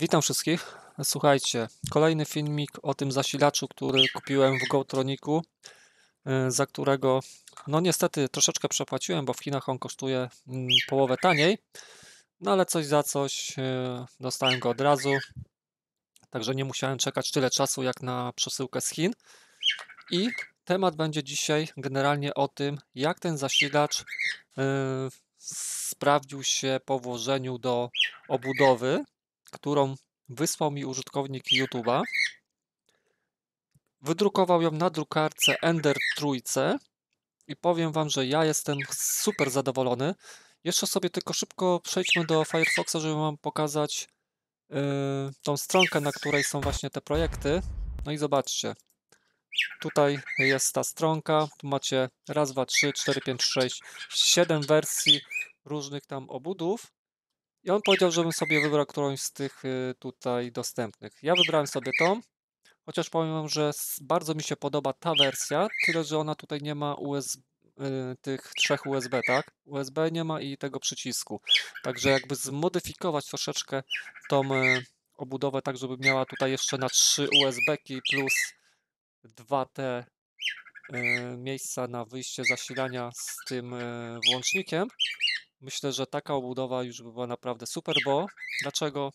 Witam wszystkich. Słuchajcie, kolejny filmik o tym zasilaczu, który kupiłem w Gotroniku, y, za którego no niestety troszeczkę przepłaciłem, bo w Chinach on kosztuje mm, połowę taniej, no ale coś za coś y, dostałem go od razu, także nie musiałem czekać tyle czasu jak na przesyłkę z Chin. I temat będzie dzisiaj generalnie o tym, jak ten zasilacz y, sprawdził się po włożeniu do obudowy którą wysłał mi użytkownik YouTube'a. Wydrukował ją na drukarce Ender Trójce i powiem Wam, że ja jestem super zadowolony. Jeszcze sobie tylko szybko przejdźmy do Firefoxa, żeby Wam pokazać yy, tą stronkę, na której są właśnie te projekty. No i zobaczcie. Tutaj jest ta stronka. Tu macie raz, dwa, trzy, cztery, pięć, sześć, siedem wersji różnych tam obudów. I on powiedział, żebym sobie wybrał którąś z tych y, tutaj dostępnych. Ja wybrałem sobie tą, chociaż powiem wam, że bardzo mi się podoba ta wersja, tyle że ona tutaj nie ma USB, y, tych trzech USB, tak? USB nie ma i tego przycisku. Także jakby zmodyfikować troszeczkę tą y, obudowę tak, żeby miała tutaj jeszcze na trzy USB plus dwa te miejsca na wyjście zasilania z tym włącznikiem, Myślę, że taka obudowa już by była naprawdę super, bo dlaczego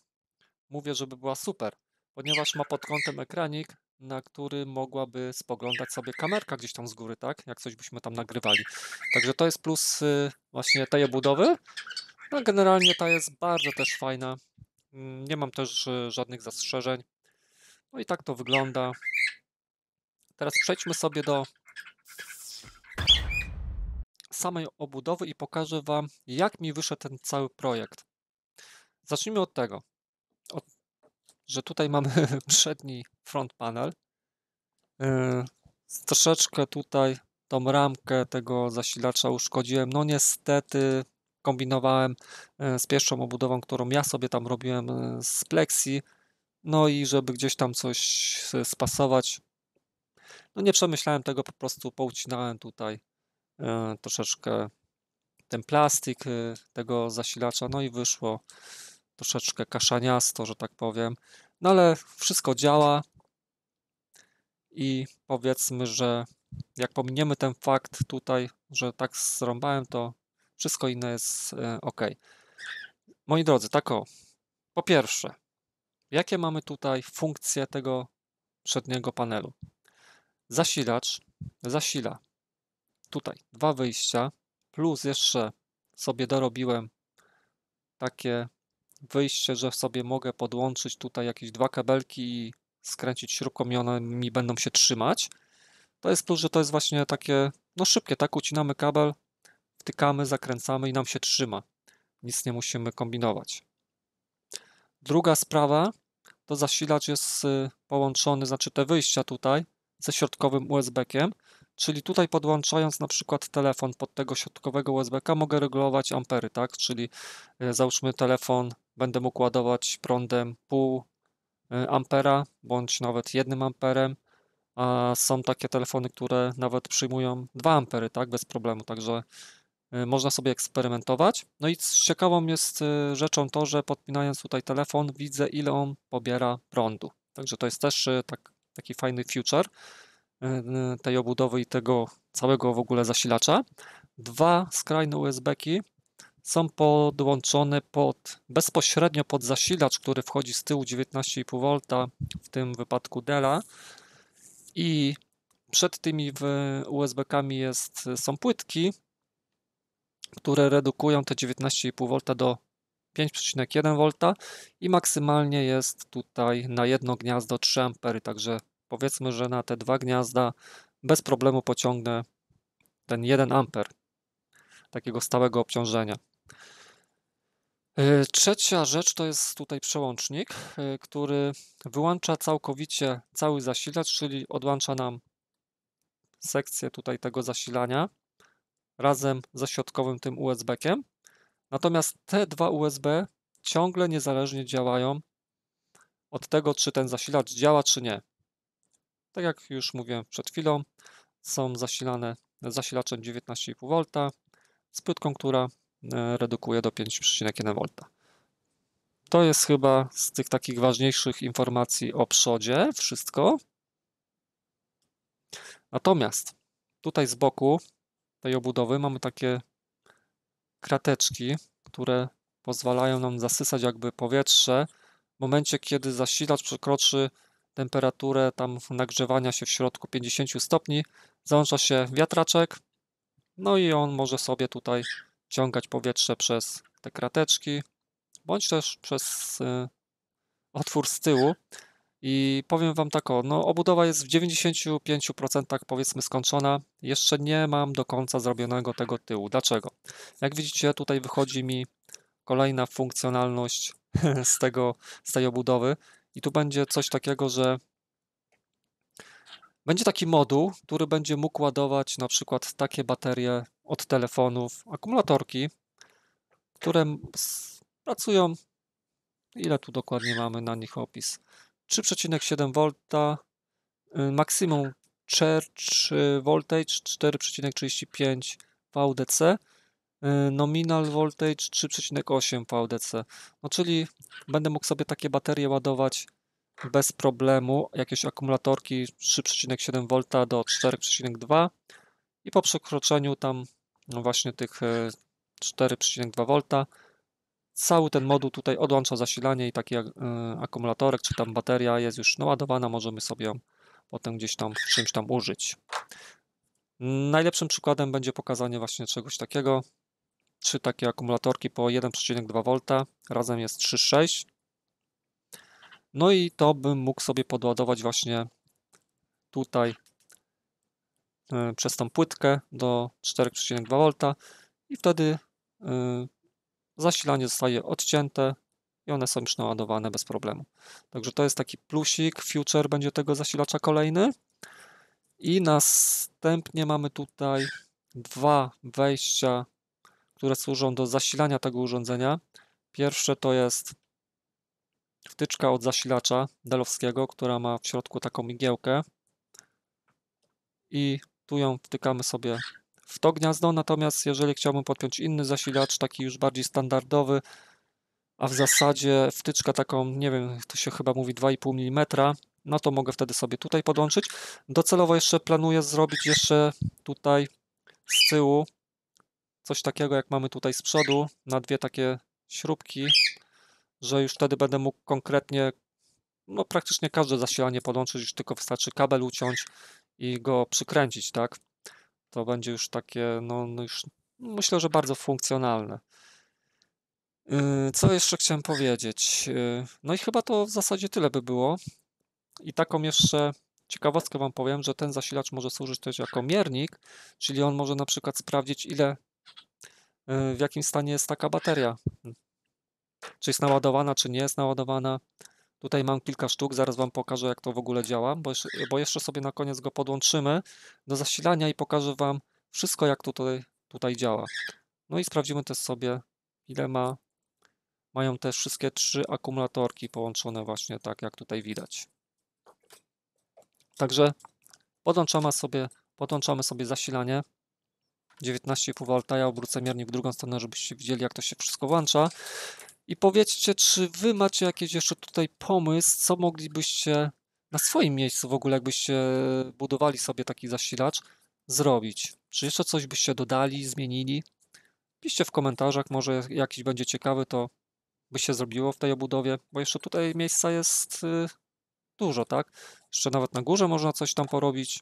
mówię, żeby była super? Ponieważ ma pod kątem ekranik, na który mogłaby spoglądać sobie kamerka gdzieś tam z góry, tak? Jak coś byśmy tam nagrywali. Także to jest plus y, właśnie tej obudowy. No generalnie ta jest bardzo też fajna. Mm, nie mam też y, żadnych zastrzeżeń. No i tak to wygląda. Teraz przejdźmy sobie do samej obudowy i pokażę Wam, jak mi wyszedł ten cały projekt. Zacznijmy od tego, od, że tutaj mamy przedni front panel. Yy, troszeczkę tutaj tą ramkę tego zasilacza uszkodziłem. No niestety kombinowałem yy, z pierwszą obudową, którą ja sobie tam robiłem yy, z Plexi. No i żeby gdzieś tam coś spasować, no nie przemyślałem tego, po prostu poucinałem tutaj E, troszeczkę ten plastik e, tego zasilacza, no i wyszło troszeczkę kaszaniasto, że tak powiem. No ale wszystko działa i powiedzmy, że jak pominiemy ten fakt tutaj, że tak zrąbałem, to wszystko inne jest e, ok. Moi drodzy, tak o. Po pierwsze, jakie mamy tutaj funkcje tego przedniego panelu? Zasilacz zasila tutaj dwa wyjścia, plus jeszcze sobie dorobiłem takie wyjście, że sobie mogę podłączyć tutaj jakieś dwa kabelki i skręcić śrubką i one mi będą się trzymać. To jest plus, że to jest właśnie takie, no szybkie, tak? Ucinamy kabel, wtykamy, zakręcamy i nam się trzyma. Nic nie musimy kombinować. Druga sprawa, to zasilacz jest y, połączony, znaczy te wyjścia tutaj ze środkowym USB-kiem, Czyli tutaj podłączając na przykład telefon pod tego środkowego USB-K mogę regulować ampery, tak? Czyli e, załóżmy telefon będę mógł ładować prądem pół e, ampera bądź nawet jednym amperem, a są takie telefony, które nawet przyjmują 2 ampery, tak? Bez problemu, także e, można sobie eksperymentować. No i ciekawą jest rzeczą to, że podpinając tutaj telefon widzę ile on pobiera prądu. Także to jest też tak, taki fajny future. E, tej obudowy i tego całego w ogóle zasilacza. Dwa skrajne USB-ki są podłączone pod, bezpośrednio pod zasilacz, który wchodzi z tyłu 19,5 V, w tym wypadku Dela. I przed tymi USB-kami są płytki, które redukują te 19,5 V do 5,1 V i maksymalnie jest tutaj na jedno gniazdo 3 A, także powiedzmy, że na te dwa gniazda bez problemu pociągnę ten 1 amper takiego stałego obciążenia. Y, trzecia rzecz to jest tutaj przełącznik, y, który wyłącza całkowicie cały zasilacz, czyli odłącza nam sekcję tutaj tego zasilania razem ze środkowym tym USB-kiem. Natomiast te dwa USB ciągle niezależnie działają od tego, czy ten zasilacz działa, czy nie. Tak jak już mówiłem przed chwilą, są zasilane zasilaczem 19,5 V z płytką, która e, redukuje do 5,1 V. To jest chyba z tych takich ważniejszych informacji o przodzie wszystko. Natomiast tutaj z boku tej obudowy mamy takie krateczki, które pozwalają nam zasysać jakby powietrze w momencie, kiedy zasilacz przekroczy temperaturę tam nagrzewania się w środku 50 stopni, załącza się wiatraczek, no i on może sobie tutaj ciągać powietrze przez te krateczki, bądź też przez y, otwór z tyłu. I powiem Wam tak, o, no, obudowa jest w 95% powiedzmy skończona. Jeszcze nie mam do końca zrobionego tego tyłu. Dlaczego? Jak widzicie, tutaj wychodzi mi kolejna funkcjonalność z, tego, z tej obudowy. I tu będzie coś takiego, że będzie taki moduł, który będzie mógł ładować na przykład takie baterie od telefonów, akumulatorki, które pracują. Ile tu dokładnie mamy na nich opis? 3,7 y, V, maksimum charge voltage 4,35 VDC Y, nominal voltage 3,8 VDC. No czyli będę mógł sobie takie baterie ładować bez problemu, jakieś akumulatorki 3,7 V do 4,2 i po przekroczeniu tam no, właśnie tych 4,2 y, V cały ten moduł tutaj odłącza zasilanie i taki y, akumulatorek czy tam bateria jest już naładowana, możemy sobie ją potem gdzieś tam czymś tam użyć. Najlepszym przykładem będzie pokazanie właśnie czegoś takiego trzy takie akumulatorki po 1,2 V, razem jest 3,6. No i to bym mógł sobie podładować właśnie tutaj y, przez tą płytkę do 4,2 V i wtedy y, zasilanie zostaje odcięte i one są już naładowane bez problemu. Także to jest taki plusik, future będzie tego zasilacza kolejny. I następnie mamy tutaj dwa wejścia które służą do zasilania tego urządzenia. Pierwsze to jest wtyczka od zasilacza delowskiego, która ma w środku taką igiełkę i tu ją wtykamy sobie w to gniazdo, natomiast jeżeli chciałbym podpiąć inny zasilacz, taki już bardziej standardowy, a w zasadzie wtyczka taką, nie wiem, to się chyba mówi 2,5 mm, no to mogę wtedy sobie tutaj podłączyć. Docelowo jeszcze planuję zrobić jeszcze tutaj z tyłu coś takiego jak mamy tutaj z przodu, na dwie takie śrubki, że już wtedy będę mógł konkretnie, no praktycznie każde zasilanie podłączyć, już tylko wystarczy kabel uciąć i go przykręcić, tak? To będzie już takie, no, no już myślę, że bardzo funkcjonalne. Yy, co jeszcze chciałem powiedzieć? Yy, no i chyba to w zasadzie tyle by było. I taką jeszcze ciekawostkę Wam powiem, że ten zasilacz może służyć też jako miernik, czyli on może na przykład sprawdzić, ile E, w jakim stanie jest taka bateria. Czy jest naładowana, czy nie jest naładowana. Tutaj mam kilka sztuk, zaraz Wam pokażę, jak to w ogóle działa, bo jeszcze, bo jeszcze sobie na koniec go podłączymy do zasilania i pokażę Wam wszystko, jak tutaj, tutaj działa. No i sprawdzimy też sobie, ile ma. Mają te wszystkie trzy akumulatorki połączone właśnie tak, jak tutaj widać. Także podłączamy sobie, podłączamy sobie zasilanie. 19,5 V, ja obrócę miernik w drugą stronę, żebyście widzieli jak to się wszystko włącza. I powiedzcie, czy wy macie jakiś jeszcze tutaj pomysł, co moglibyście na swoim miejscu w ogóle, jakbyście budowali sobie taki zasilacz, zrobić? Czy jeszcze coś byście dodali, zmienili? Piszcie w komentarzach, może jakiś będzie ciekawy, to by się zrobiło w tej obudowie, bo jeszcze tutaj miejsca jest y, dużo, tak? Jeszcze nawet na górze można coś tam porobić.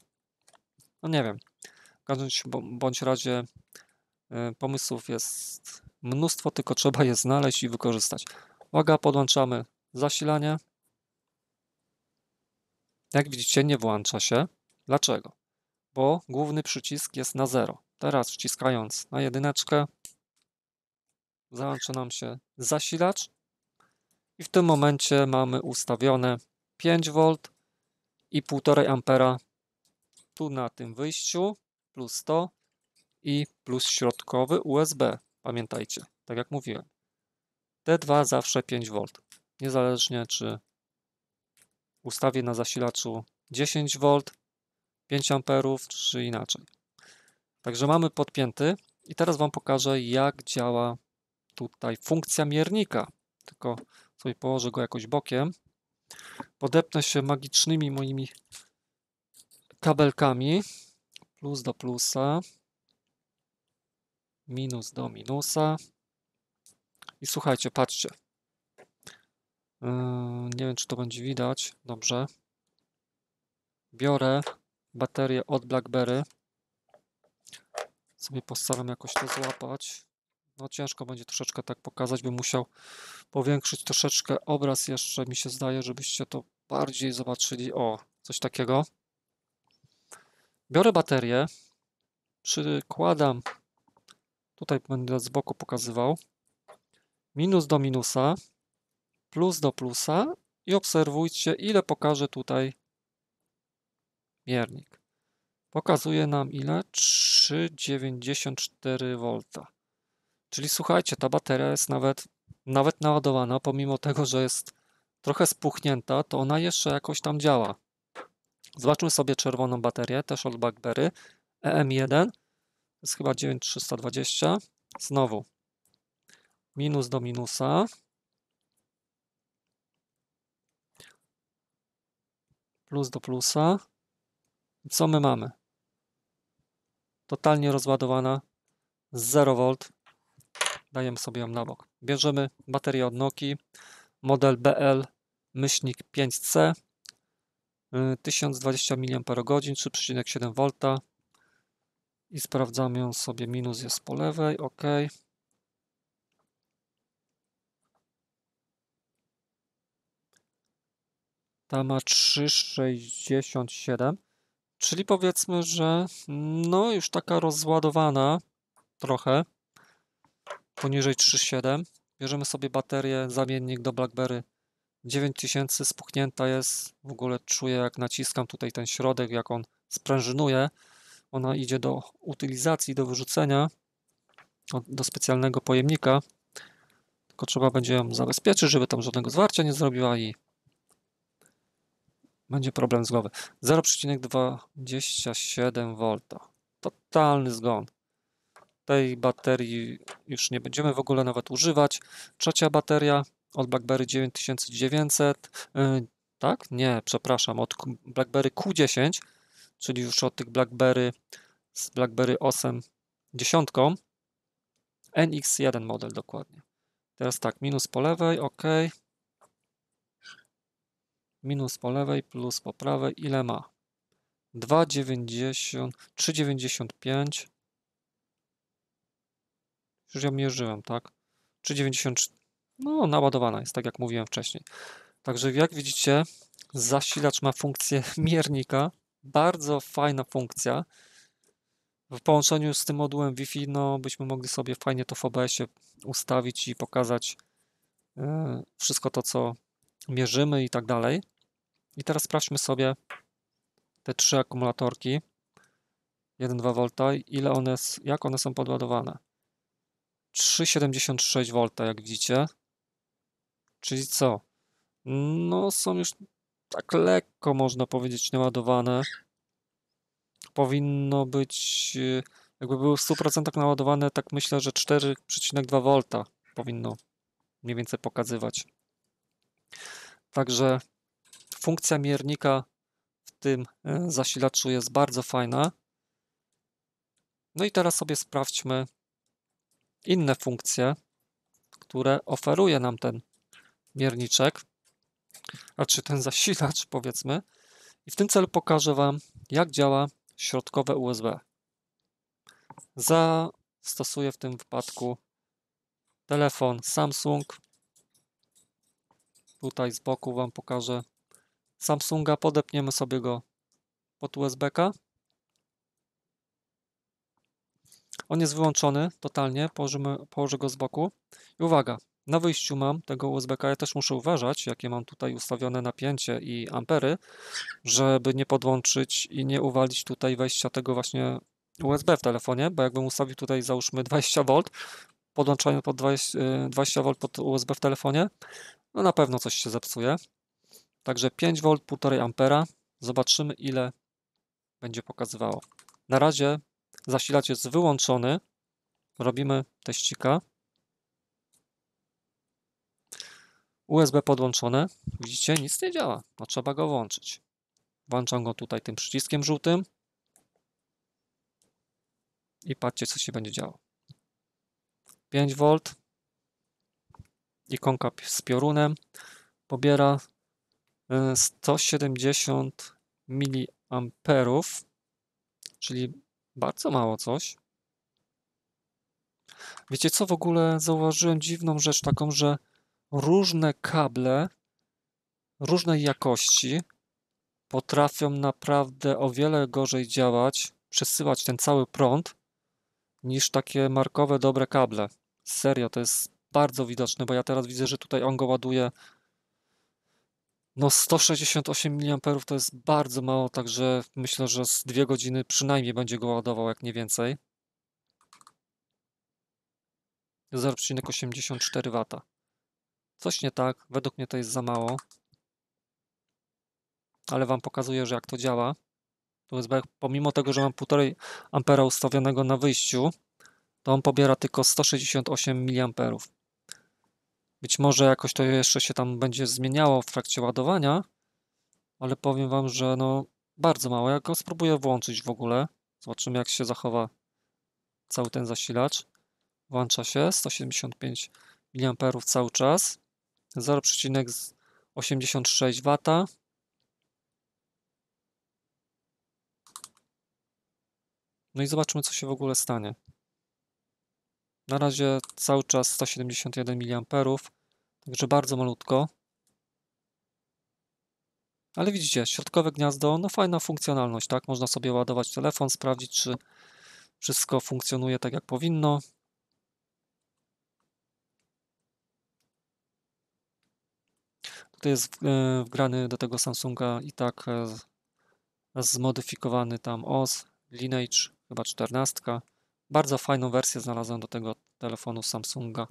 No nie wiem. W każdym bądź razie e, pomysłów jest mnóstwo, tylko trzeba je znaleźć i wykorzystać. Uwaga, podłączamy zasilanie. Jak widzicie, nie włącza się. Dlaczego? Bo główny przycisk jest na zero. Teraz wciskając na jedyneczkę, załączy nam się zasilacz i w tym momencie mamy ustawione 5V i 1,5 A tu na tym wyjściu plus 100 i plus środkowy USB. Pamiętajcie, tak jak mówiłem. Te dwa zawsze 5 V. Niezależnie czy ustawię na zasilaczu 10 V, 5 A czy inaczej. Także mamy podpięty i teraz Wam pokażę jak działa tutaj funkcja miernika. Tylko sobie położę go jakoś bokiem. Podepnę się magicznymi moimi kabelkami Plus do plusa. Minus do minusa. I słuchajcie, patrzcie. Yy, nie wiem, czy to będzie widać. Dobrze. Biorę baterię od BlackBerry. Sobie postaram jakoś to złapać. No ciężko będzie troszeczkę tak pokazać, bym musiał powiększyć troszeczkę obraz jeszcze, mi się zdaje, żebyście to bardziej zobaczyli. O, coś takiego. Biorę baterię, przykładam, tutaj będę z boku pokazywał, minus do minusa, plus do plusa i obserwujcie, ile pokaże tutaj miernik. Pokazuje nam ile? 3,94 V. Czyli słuchajcie, ta bateria jest nawet, nawet naładowana, pomimo tego, że jest trochę spuchnięta, to ona jeszcze jakoś tam działa. Zobaczmy sobie czerwoną baterię, też od BlackBerry, EM1, to jest chyba 9320. Znowu minus do minusa. Plus do plusa. co my mamy? Totalnie rozładowana, 0V. Dajemy sobie ją na bok. Bierzemy baterię od Noki, model BL, myślnik 5C. 1020 mAh, 3,7 V i sprawdzamy ją sobie, minus jest po lewej, ok. Ta ma 3,67, czyli powiedzmy, że no już taka rozładowana trochę, poniżej 3,7. Bierzemy sobie baterię, zamiennik do BlackBerry 9000 spuchnięta jest, w ogóle czuję jak naciskam tutaj ten środek, jak on sprężynuje, ona idzie do utylizacji, do wyrzucenia, do specjalnego pojemnika, tylko trzeba będzie ją zabezpieczyć, żeby tam żadnego zwarcia nie zrobiła i będzie problem z głowy. 0,27 V. Totalny zgon. Tej baterii już nie będziemy w ogóle nawet używać. Trzecia bateria od BlackBerry 9900, y, tak? Nie, przepraszam, od BlackBerry Q10, czyli już od tych BlackBerry z BlackBerry 8 dziesiątką, NX1 model dokładnie. Teraz tak, minus po lewej, OK. Minus po lewej, plus po prawej, ile ma? 2,90, 3,95. Już ja mierzyłem, tak? 3,94. No, naładowana jest, tak jak mówiłem wcześniej. Także jak widzicie, zasilacz ma funkcję miernika. Bardzo fajna funkcja. W połączeniu z tym modułem Wi-Fi, no, byśmy mogli sobie fajnie to w OBS-ie ustawić i pokazać e, wszystko to, co mierzymy i tak dalej. I teraz sprawdźmy sobie te trzy akumulatorki 1,2 V, ile one, jak one są podładowane. 3,76 V, jak widzicie. Czyli co? No, są już tak lekko, można powiedzieć, naładowane. Powinno być, e, jakby były w 100% naładowane, tak myślę, że 4,2 V powinno mniej więcej pokazywać. Także funkcja miernika w tym e, zasilaczu jest bardzo fajna. No i teraz sobie sprawdźmy inne funkcje, które oferuje nam ten mierniczek, a czy ten zasilacz powiedzmy. I w tym celu pokażę Wam, jak działa środkowe USB. Zastosuję w tym wypadku telefon Samsung. Tutaj z boku Wam pokażę Samsunga. Podepniemy sobie go pod USB-ka. On jest wyłączony totalnie, położymy, położę go z boku. I uwaga, na wyjściu mam tego usb ka ja też muszę uważać, jakie mam tutaj ustawione napięcie i ampery, żeby nie podłączyć i nie uwalić tutaj wejścia tego właśnie USB w telefonie, bo jakbym ustawił tutaj załóżmy 20V, podłączając pod 20V y, pod USB w telefonie, no na pewno coś się zepsuje. Także 5V, 1,5 A. Zobaczymy ile będzie pokazywało. Na razie zasilacz jest wyłączony. Robimy teścika. USB podłączone. Widzicie, nic nie działa, no trzeba go włączyć. Włączam go tutaj tym przyciskiem żółtym. I patrzcie, co się będzie działo. 5V. Ikonka z piorunem pobiera 170 y, mA, czyli bardzo mało coś. Wiecie co, w ogóle zauważyłem dziwną rzecz taką, że różne kable różnej jakości potrafią naprawdę o wiele gorzej działać, przesyłać ten cały prąd niż takie markowe dobre kable. Serio, to jest bardzo widoczne, bo ja teraz widzę, że tutaj on go ładuje. No 168 mAh to jest bardzo mało, także myślę, że z dwie godziny przynajmniej będzie go ładował, jak nie więcej. 0,84 W. Coś nie tak, według mnie to jest za mało. Ale Wam pokazuję, że jak to działa. USB, pomimo tego, że mam 1,5 ampera ustawionego na wyjściu, to on pobiera tylko 168 mA. Być może jakoś to jeszcze się tam będzie zmieniało w trakcie ładowania, ale powiem Wam, że no bardzo mało. Ja go spróbuję włączyć w ogóle. Zobaczymy, jak się zachowa cały ten zasilacz. Włącza się 175 mA cały czas. 0,86 W. No i zobaczymy, co się w ogóle stanie. Na razie cały czas 171 mA, także bardzo malutko. Ale widzicie, środkowe gniazdo, no fajna funkcjonalność, tak? Można sobie ładować telefon, sprawdzić, czy wszystko funkcjonuje tak, jak powinno. To jest e, wgrany do tego Samsunga i tak e, zmodyfikowany tam OS, Lineage, chyba 14. Bardzo fajną wersję znalazłem do tego telefonu Samsunga.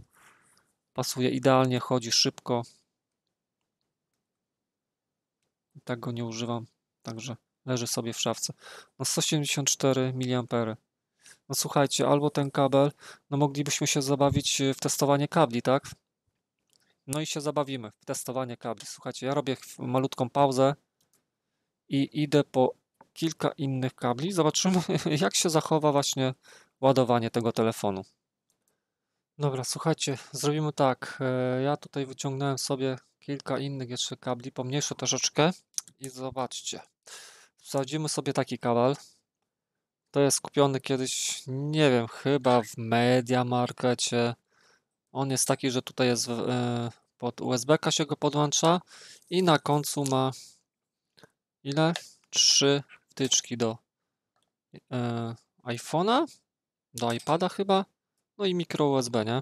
Pasuje idealnie, chodzi szybko. I tak go nie używam, także leży sobie w szafce. No 174 mAh. No słuchajcie, albo ten kabel, no moglibyśmy się zabawić w testowanie kabli, tak? No i się zabawimy w testowanie kabli. Słuchajcie, ja robię malutką pauzę i idę po kilka innych kabli. Zobaczymy, jak się zachowa właśnie ładowanie tego telefonu. Dobra, słuchajcie, zrobimy tak. E, ja tutaj wyciągnąłem sobie kilka innych jeszcze kabli, pomniejszę troszeczkę i zobaczcie. Wsadzimy sobie taki kabel. To jest kupiony kiedyś, nie wiem, chyba w Media Markecie. On jest taki, że tutaj jest e, pod USB-ka się go podłącza i na końcu ma ile? Trzy wtyczki do e, iPhone'a, do iPada chyba, no i mikro USB, nie?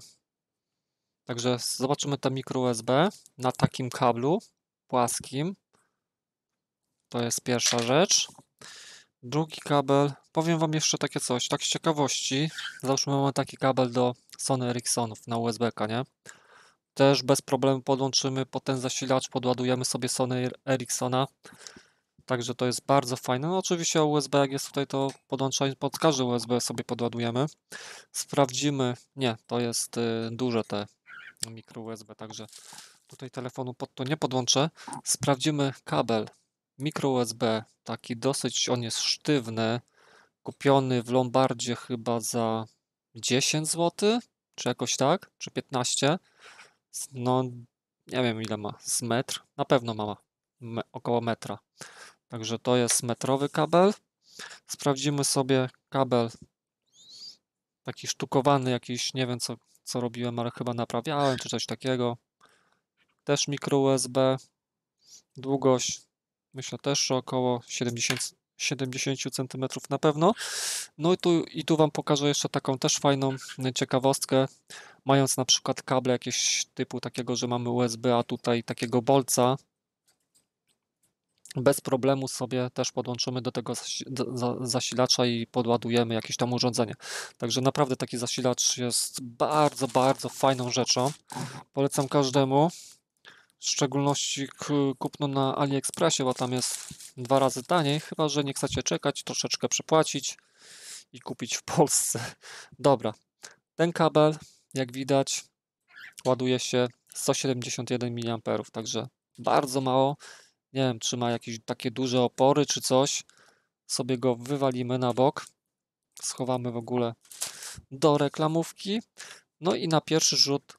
Także zobaczymy te mikro USB na takim kablu płaskim. To jest pierwsza rzecz. Drugi kabel, powiem Wam jeszcze takie coś, tak z ciekawości, załóżmy mamy taki kabel do Sony Ericssonów na usb ka nie? Też bez problemu podłączymy pod ten zasilacz, podładujemy sobie Sony Ericssona. Także to jest bardzo fajne. No oczywiście USB jak jest tutaj to podłączenie pod każdy USB sobie podładujemy. Sprawdzimy. Nie, to jest y, duże te mikro USB, także tutaj telefonu pod to nie podłączę. Sprawdzimy kabel mikro USB, taki dosyć on jest sztywny, kupiony w Lombardzie chyba za 10 zł, czy jakoś tak, czy 15. No, nie wiem ile ma, z metr, na pewno ma, me, około metra. Także to jest metrowy kabel. Sprawdzimy sobie kabel taki sztukowany, jakiś, nie wiem co, co robiłem, ale chyba naprawiałem, czy coś takiego. Też mikro USB. Długość myślę też około 70, 70 cm na pewno. No i tu, i tu Wam pokażę jeszcze taką też fajną e, ciekawostkę. Mając na przykład kable jakieś typu takiego, że mamy USB, a tutaj takiego bolca, bez problemu sobie też podłączymy do tego zasilacza i podładujemy jakieś tam urządzenie. Także naprawdę taki zasilacz jest bardzo, bardzo fajną rzeczą. Polecam każdemu. W szczególności kupno na AliExpressie, bo tam jest dwa razy taniej, chyba że nie chcecie czekać, troszeczkę przepłacić i kupić w Polsce. Dobra, ten kabel, jak widać, ładuje się 171 mA, także bardzo mało. Nie wiem, czy ma jakieś takie duże opory, czy coś. Sobie go wywalimy na bok. Schowamy w ogóle do reklamówki. No i na pierwszy rzut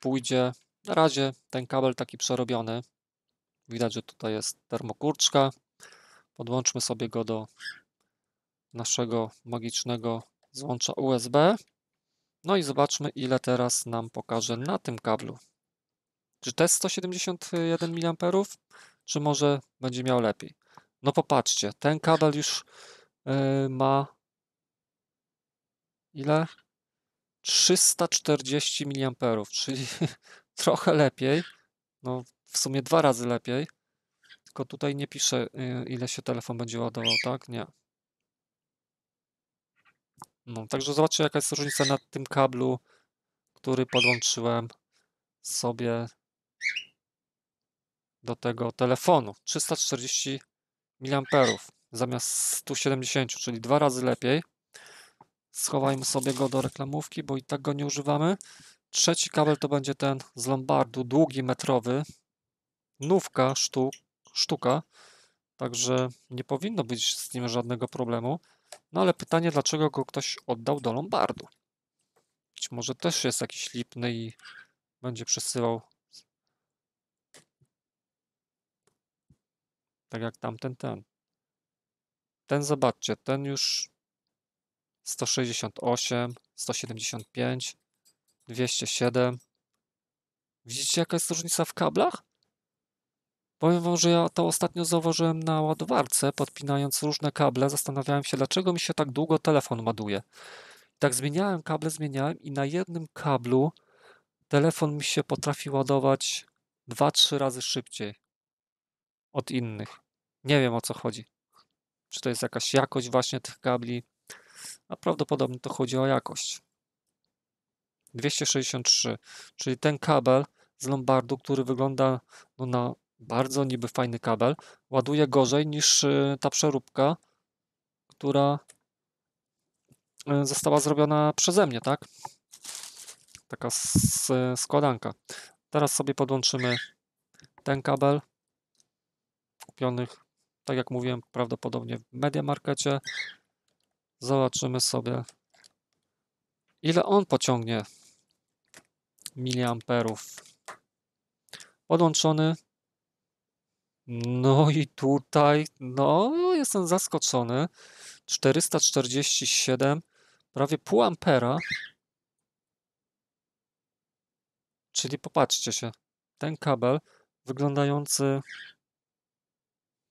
pójdzie na razie ten kabel taki przerobiony. Widać, że tutaj jest termokurczka. Podłączmy sobie go do naszego magicznego złącza USB. No i zobaczmy, ile teraz nam pokaże na tym kablu. Czy to jest 171 mA, czy może będzie miał lepiej? No popatrzcie, ten kabel już yy, ma ile? 340 mA, czyli trochę lepiej, no w sumie dwa razy lepiej, tylko tutaj nie pisze, y, ile się telefon będzie ładował, tak? Nie. No, także zobaczcie, jaka jest różnica na tym kablu, który podłączyłem sobie do tego telefonu. 340 mA zamiast 170, czyli dwa razy lepiej. Schowajmy sobie go do reklamówki, bo i tak go nie używamy. Trzeci kabel to będzie ten z Lombardu, długi, metrowy. Nówka sztuk, sztuka, także nie powinno być z nim żadnego problemu. No ale pytanie, dlaczego go ktoś oddał do Lombardu? Być może też jest jakiś lipny i będzie przesyłał tak jak tamten, ten. Ten zobaczcie, ten już 168, 175, 207. Widzicie jaka jest różnica w kablach? Powiem wam, że ja to ostatnio zauważyłem na ładowarce, podpinając różne kable. Zastanawiałem się, dlaczego mi się tak długo telefon ładuje. Tak zmieniałem kable, zmieniałem i na jednym kablu telefon mi się potrafi ładować 2-3 razy szybciej od innych. Nie wiem o co chodzi. Czy to jest jakaś jakość właśnie tych kabli? A prawdopodobnie to chodzi o jakość. 263, czyli ten kabel z Lombardu, który wygląda no, na bardzo niby fajny kabel, ładuje gorzej niż y, ta przeróbka, która y, została zrobiona przeze mnie, tak? Taka y, składanka. Teraz sobie podłączymy ten kabel kupionych, tak jak mówiłem, prawdopodobnie w Media Markecie. Zobaczymy sobie, ile on pociągnie mA. Podłączony. No i tutaj, no jestem zaskoczony. 447, prawie pół ampera. Czyli popatrzcie się, ten kabel wyglądający,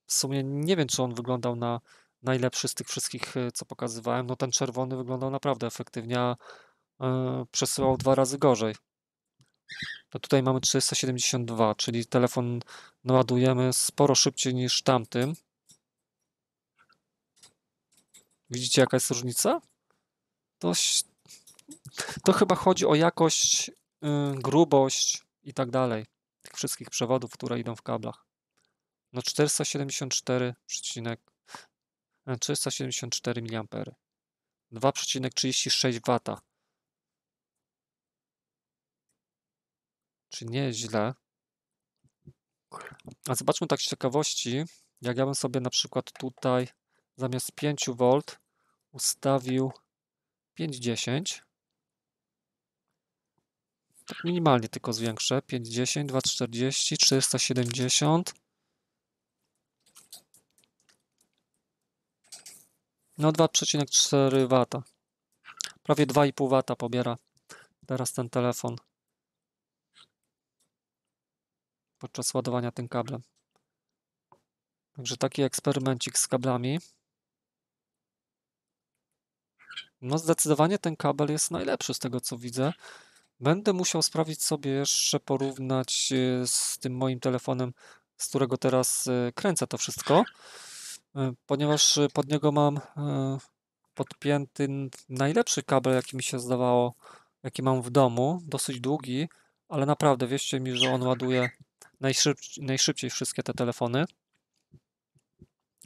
w sumie nie wiem czy on wyglądał na najlepszy z tych wszystkich, y, co pokazywałem. No ten czerwony wyglądał naprawdę efektywnie, a e, przesyłał dwa razy gorzej to no tutaj mamy 372, czyli telefon naładujemy sporo szybciej niż tamtym. Widzicie jaka jest różnica? To, to chyba chodzi o jakość, yy, grubość i tak dalej tych wszystkich przewodów, które idą w kablach. No 474 przycinek 374 mA. 2,36 W. Czy nie źle? A zobaczmy tak z ciekawości, jak ja bym sobie na przykład tutaj zamiast 5V ustawił 5,10. Tak minimalnie tylko zwiększę. 5,10, 2,40, 370. No 2,4 W. Prawie 2,5 W pobiera teraz ten telefon. podczas ładowania tym kablem. Także taki eksperymencik z kablami. No zdecydowanie ten kabel jest najlepszy z tego co widzę. Będę musiał sprawić sobie jeszcze porównać y, z tym moim telefonem, z którego teraz y, kręcę to wszystko, y, ponieważ pod niego mam podpięty najlepszy kabel, jaki mi się zdawało, jaki mam w domu, dosyć długi, ale naprawdę wierzcie mi, że on ładuje najszybciej wszystkie te telefony,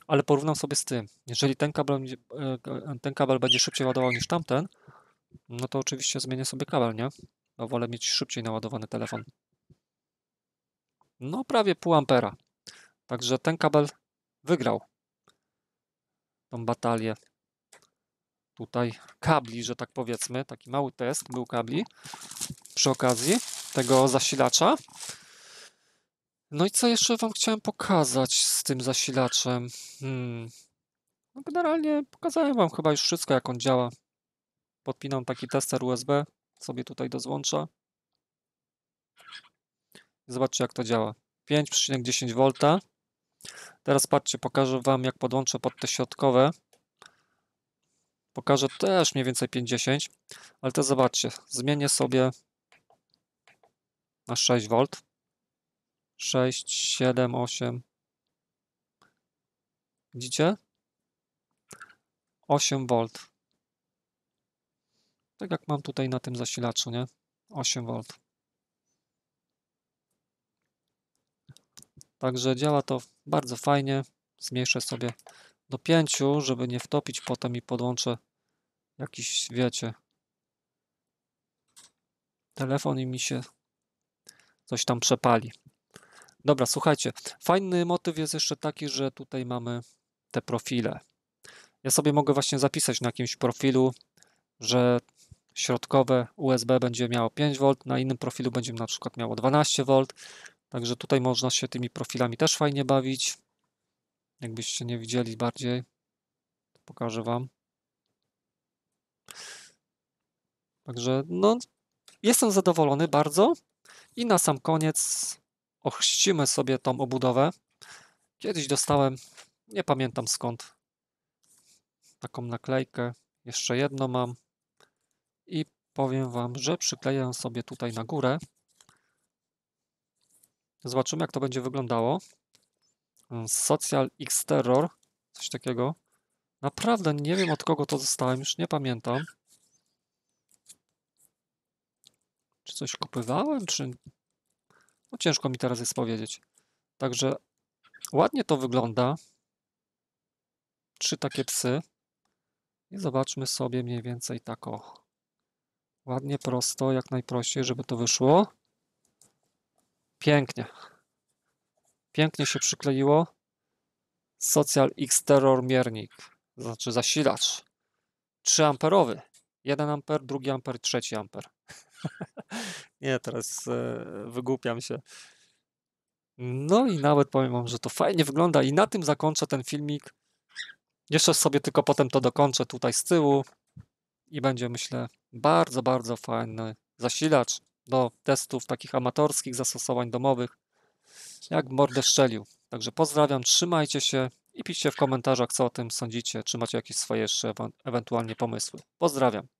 ale porównam sobie z tym. Jeżeli ten kabel, e, e, ten kabel będzie szybciej ładował niż tamten, no to oczywiście zmienię sobie kabel, nie? Bo wolę mieć szybciej naładowany telefon. No prawie pół ampera. Także ten kabel wygrał tą batalię tutaj kabli, że tak powiedzmy. Taki mały test był kabli przy okazji tego zasilacza. No i co jeszcze wam chciałem pokazać z tym zasilaczem? Hmm. No generalnie pokazałem wam chyba już wszystko, jak on działa. Podpinam taki tester USB sobie tutaj do złącza. Zobaczcie, jak to działa. 5,10 V. Teraz patrzcie, pokażę wam, jak podłączę pod te środkowe. Pokażę też mniej więcej 50, ale to zobaczcie, zmienię sobie na 6 V. 6, 7, 8. Widzicie? 8 V. Tak jak mam tutaj na tym zasilaczu, nie? 8 V. Także działa to bardzo fajnie. Zmniejszę sobie do 5, żeby nie wtopić. Potem i podłączę jakiś, wiecie, telefon i mi się coś tam przepali. Dobra, słuchajcie, fajny motyw jest jeszcze taki, że tutaj mamy te profile. Ja sobie mogę właśnie zapisać na jakimś profilu, że środkowe USB będzie miało 5V, na innym profilu będzie na przykład miało 12V, także tutaj można się tymi profilami też fajnie bawić. Jakbyście nie widzieli bardziej, to pokażę Wam. Także no, jestem zadowolony bardzo. I na sam koniec ochrzcimy sobie tą obudowę. Kiedyś dostałem, nie pamiętam skąd, taką naklejkę. Jeszcze jedno mam. I powiem Wam, że przykleję sobie tutaj na górę. Zobaczymy, jak to będzie wyglądało. Social X Terror, coś takiego. Naprawdę nie wiem, od kogo to dostałem, już nie pamiętam. Czy coś kupywałem, czy no ciężko mi teraz jest powiedzieć. Także ładnie to wygląda. Trzy takie psy. I zobaczmy sobie mniej więcej tak o. Ładnie, prosto, jak najprościej, żeby to wyszło. Pięknie. Pięknie się przykleiło. Social X Terror miernik, znaczy zasilacz. 3 amperowy. 1 amper, 2 amper, 3 amper. Nie, teraz e, wygłupiam się. No i nawet powiem wam, że to fajnie wygląda i na tym zakończę ten filmik. Jeszcze sobie tylko potem to dokończę tutaj z tyłu i będzie myślę bardzo, bardzo fajny zasilacz do testów takich amatorskich, zastosowań domowych, jak mordę szczelił. Także pozdrawiam, trzymajcie się i piszcie w komentarzach, co o tym sądzicie, czy macie jakieś swoje jeszcze ewentualnie pomysły. Pozdrawiam.